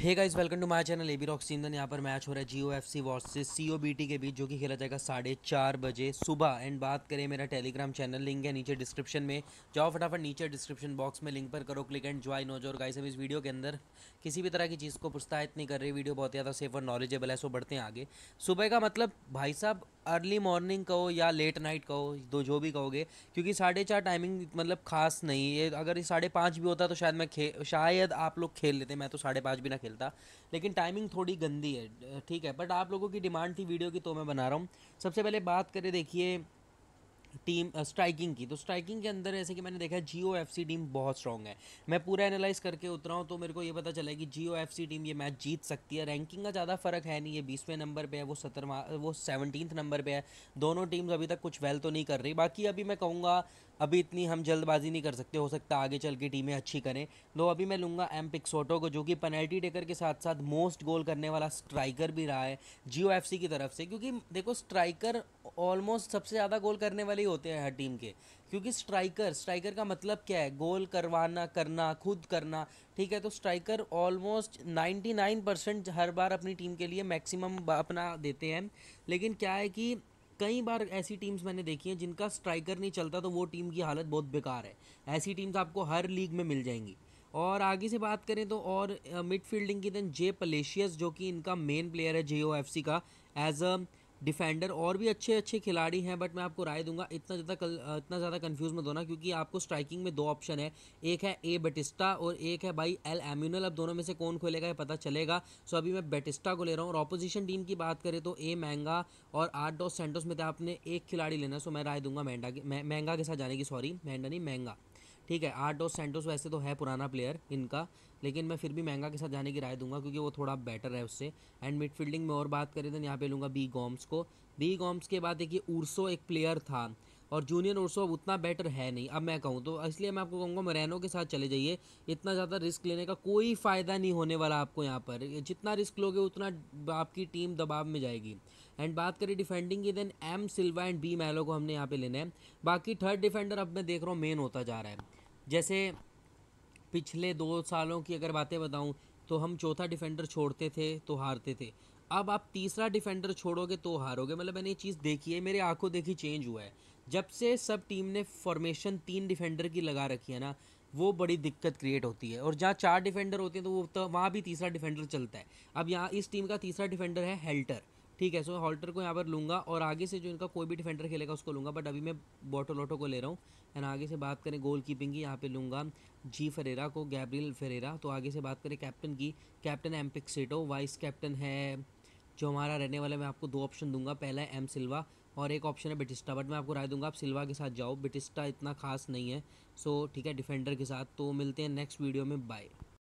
hey guys welcome to my channel एबी रॉक सींदन यहाँ पर मैच हो रहा है जियो एफ सी से सी ओ बी टी के बीच जो कि खेला जाएगा साढ़े चार बजे सुबह एंड बात करें मेरा टेलीग्राम चैनल लिंक है नीचे डिस्क्रिप्शन में जाओ फटाफट नीचे डिस्क्रिप्शन बॉक्स में लिंक पर करो क्लिक एंड ज्वाइन हो जाओ और गाइस अब इस वीडियो के अंदर किसी भी तरह की चीज़ को प्रोत्साहित नहीं कर रही वीडियो बहुत ज़्यादा सेफ और नॉलेजेबल है सो बढ़ते हैं आगे सुबह का मतलब भाई साहब अर्ली मॉर्निंग कहो या लेट नाइट कहो दो जो भी कहोगे क्योंकि साढ़े चार टाइमिंग मतलब खास नहीं है अगर ये साढ़े पाँच भी होता तो शायद मैं शायद आप लोग खेल लेते मैं तो साढ़े पाँच भी ना खेल खेलता लेकिन टाइमिंग थोड़ी गंदी है ठीक है बट आप लोगों की डिमांड थी वीडियो की तो मैं बना रहा हूँ सबसे पहले बात करें देखिए टीम स्ट्राइकिंग की तो स्ट्राइकिंग के अंदर ऐसे कि मैंने देखा जियो एफ सी टीम बहुत स्ट्रॉग है मैं पूरा एनालाइज करके उतरा हूँ तो मेरे को ये पता चला है कि जियो एफ सी टीम ये मैच जीत सकती है रैंकिंग का ज़्यादा फ़र्क है नहीं ये बीसवें नंबर पे है वो सत्रवा वो सेवनटीन नंबर पे है दोनों टीम्स अभी तक कुछ वेल तो नहीं कर रही बाकी अभी मैं कहूँगा अभी इतनी हम जल्दबाजी नहीं कर सकते हो सकता आगे चल के टीमें अच्छी करें तो अभी मैं लूँगा एम पिक्सोटो को जो कि पेनल्टी टेकर के साथ साथ मोस्ट गोल करने वाला स्ट्राइकर भी रहा है जियो एफ की तरफ से क्योंकि देखो स्ट्राइकर ऑलमोस्ट सबसे ज़्यादा गोल करने वाले ही होते हैं हर टीम के क्योंकि स्ट्राइकर स्ट्राइकर का मतलब क्या है गोल करवाना करना खुद करना ठीक है तो स्ट्राइकर ऑलमोस्ट 99 परसेंट हर बार अपनी टीम के लिए मैक्सिमम अपना देते हैं लेकिन क्या है कि कई बार ऐसी टीम्स मैंने देखी हैं जिनका स्ट्राइकर नहीं चलता तो वो टीम की हालत बहुत बेकार है ऐसी टीम्स आपको हर लीग में मिल जाएंगी और आगे से बात करें तो और मिड फील्डिंग की देन जे पलेशियस जो कि इनका मेन प्लेयर है जे का एज अ डिफेंडर और भी अच्छे अच्छे खिलाड़ी हैं बट मैं आपको राय दूंगा इतना ज़्यादा कल इतना ज़्यादा कन्फ्यूज मत होना क्योंकि आपको स्ट्राइकिंग में दो ऑप्शन है एक है ए बेटिस्टा और एक है भाई एल एम्यूनल अब दोनों में से कौन खोलेगा ये पता चलेगा सो अभी मैं बेटिस्टा को ले रहा हूँ और अपोजिशन टीम की बात करें तो ए महंगा और आठ डॉस सेंटोस में तो आपने एक खिलाड़ी लेना सो मैं राय दूंगा महंगा महंगा के साथ जाने की सॉरी महंगा नहीं महंगा ठीक है आठ डोस सेंटोस वैसे तो है पुराना प्लेयर इनका लेकिन मैं फिर भी महंगा के साथ जाने की राय दूंगा क्योंकि वो थोड़ा बेटर है उससे एंड मिडफील्डिंग में और बात करें तो यहाँ पे लूँगा बी गॉम्स को बी गॉम्स के बाद देखिए उर्सो एक प्लेयर था और जूनियर उर्सो अब उतना बेटर है नहीं अब मैं कहूँ तो इसलिए मैं आपको कहूँगा मरैनो के साथ चले जाइए इतना ज़्यादा रिस्क लेने का कोई फ़ायदा नहीं होने वाला आपको यहाँ पर जितना रिस्क लोगे उतना आपकी टीम दबाव में जाएगी एंड बात करें डिफेंडिंग की then M Silva and B Mello को हमने यहाँ पे लेना है बाकी थर्ड डिफेंडर अब मैं देख रहा हूँ मेन होता जा रहा है जैसे पिछले दो सालों की अगर बातें बताऊं तो हम चौथा डिफेंडर छोड़ते थे तो हारते थे अब आप तीसरा डिफेंडर छोड़ोगे तो हारोगे मतलब मैंने ये चीज़ देखी है मेरे आंखों देखी चेंज हुआ है जब से सब टीम ने फॉर्मेशन तीन डिफेंडर की लगा रखी है ना वो बड़ी दिक्कत क्रिएट होती है और जहाँ चार डिफेंडर होते हैं तो वो तो वहाँ भी तीसरा डिफेंडर चलता है अब यहाँ इस टीम का तीसरा डिफेंडर है हेल्टर ठीक है सो मैं हॉल्टर को यहाँ पर लूँगा और आगे से जो इनका कोई भी डिफेंडर खेलेगा उसको लूँगा बट अभी मैं बॉटल ऑटो को ले रहा हूँ एंड आगे से बात करें गोल कीपिंग की यहाँ पे लूँगा जी फरेरा को गैब्रियल फेरेरा तो आगे से बात करें कैप्टन की captain M Peixoto vice captain है जो हमारा रहने वाला मैं आपको दो ऑप्शन दूंगा पहला है एम सिल्वा और एक ऑप्शन है बिटिस्टा बट मैं आपको राय दूंगा आप सिल्वा के साथ जाओ बिटिस्टा इतना खास नहीं है सो ठीक है डिफेंडर के साथ तो मिलते हैं नेक्स्ट वीडियो में बाय